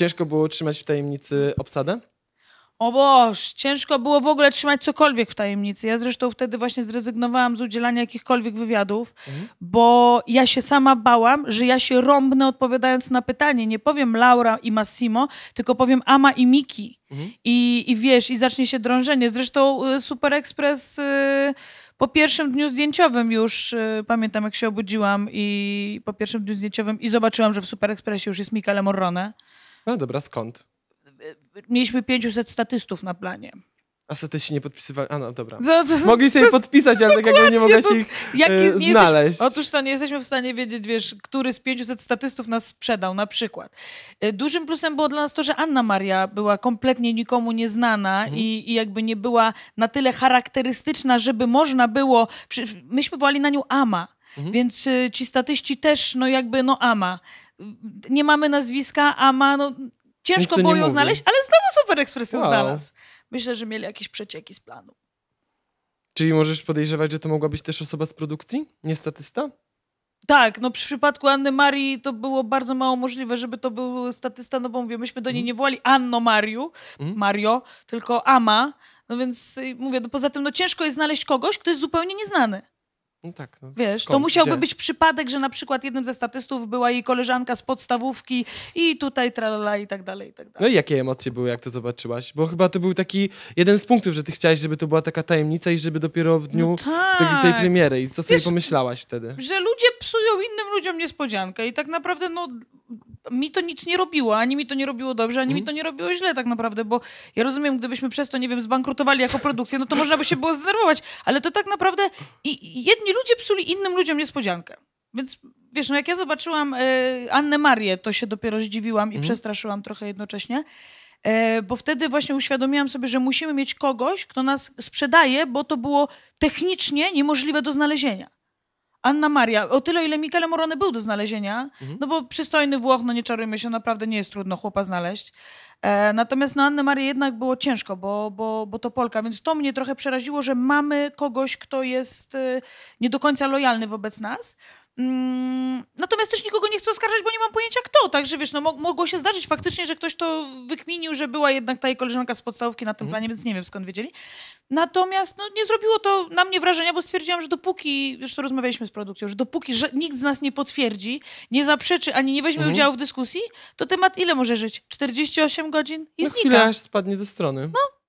Ciężko było trzymać w tajemnicy obsadę? O Boż, ciężko było w ogóle trzymać cokolwiek w tajemnicy. Ja zresztą wtedy właśnie zrezygnowałam z udzielania jakichkolwiek wywiadów, mhm. bo ja się sama bałam, że ja się rąbnę odpowiadając na pytanie. Nie powiem Laura i Massimo, tylko powiem Ama i Miki. Mhm. I, I wiesz, i zacznie się drążenie. Zresztą y, Super Express y, po pierwszym dniu zdjęciowym już, y, pamiętam jak się obudziłam i po pierwszym dniu zdjęciowym i zobaczyłam, że w Super Expressie już jest Mika Morrone. No dobra, skąd? Mieliśmy 500 statystów na planie. A statyści nie podpisywali. A no dobra. Co, Mogli sobie podpisać, ale tak jakby nie mogę to, ich jak, nie e, znaleźć. Jesteś, otóż to nie jesteśmy w stanie wiedzieć, wiesz, który z 500 statystów nas sprzedał na przykład. E, dużym plusem było dla nas to, że Anna Maria była kompletnie nikomu nieznana mhm. i, i, jakby nie była na tyle charakterystyczna, żeby można było. myśmy wołali na nią Ama. Mhm. Więc e, ci statyści też, no jakby, no ama nie mamy nazwiska, a ma, no, ciężko było ją znaleźć, ale znowu Super Express wow. znalazł. Myślę, że mieli jakieś przecieki z planu. Czyli możesz podejrzewać, że to mogła być też osoba z produkcji, nie statysta? Tak, no przy przypadku Anny Marii to było bardzo mało możliwe, żeby to był statysta, no bo mówię, myśmy do niej mm. nie wołali Anno Mariu, mm. Mario, tylko Ama, no więc y, mówię, no poza tym no ciężko jest znaleźć kogoś, kto jest zupełnie nieznany. No tak, no. Wiesz, Skąd? to musiałby Gdzie? być przypadek, że na przykład jednym ze statystów była jej koleżanka z podstawówki i tutaj tralala i tak dalej, i tak dalej. No i jakie emocje były, jak to zobaczyłaś? Bo chyba to był taki jeden z punktów, że ty chciałaś, żeby to była taka tajemnica i żeby dopiero w dniu no tak. tej, tej tak. premiery. I co Wiesz, sobie pomyślałaś wtedy? Że ludzie psują innym ludziom niespodziankę i tak naprawdę no mi to nic nie robiło, ani mi to nie robiło dobrze, ani mm. mi mhm. to nie robiło źle tak naprawdę, bo ja rozumiem, gdybyśmy przez to, nie wiem, zbankrutowali jako produkcję, no to można by się było zdenerwować, ale to tak naprawdę i jedni ludzie psuli innym ludziom niespodziankę. Więc wiesz, no jak ja zobaczyłam y, Annę Marię, to się dopiero zdziwiłam i mm. przestraszyłam trochę jednocześnie. E, bo wtedy właśnie uświadomiłam sobie, że musimy mieć kogoś, kto nas sprzedaje, bo to było technicznie niemożliwe do znalezienia. Anna Maria, o tyle ile Michele Morony był do znalezienia, mhm. no bo przystojny Włoch, no nie czarujmy się, naprawdę nie jest trudno chłopa znaleźć. E, natomiast na Annę Marię jednak było ciężko, bo, bo, bo to Polka, więc to mnie trochę przeraziło, że mamy kogoś, kto jest e, nie do końca lojalny wobec nas. Mm, natomiast też nikogo nie chcę oskarżać, bo nie mam pojęcia kto, także wiesz, no mogło się zdarzyć faktycznie, że ktoś to wykminił, że była jednak ta jej koleżanka z podstawówki na tym mhm. planie, więc nie wiem skąd wiedzieli. Natomiast no, nie zrobiło to na mnie wrażenia, bo stwierdziłam, że dopóki, zresztą rozmawialiśmy z produkcją, że dopóki że nikt z nas nie potwierdzi, nie zaprzeczy, ani nie weźmie mhm. udziału w dyskusji, to temat ile może żyć? 48 godzin i no, znika. Chwilę aż spadnie ze strony. No.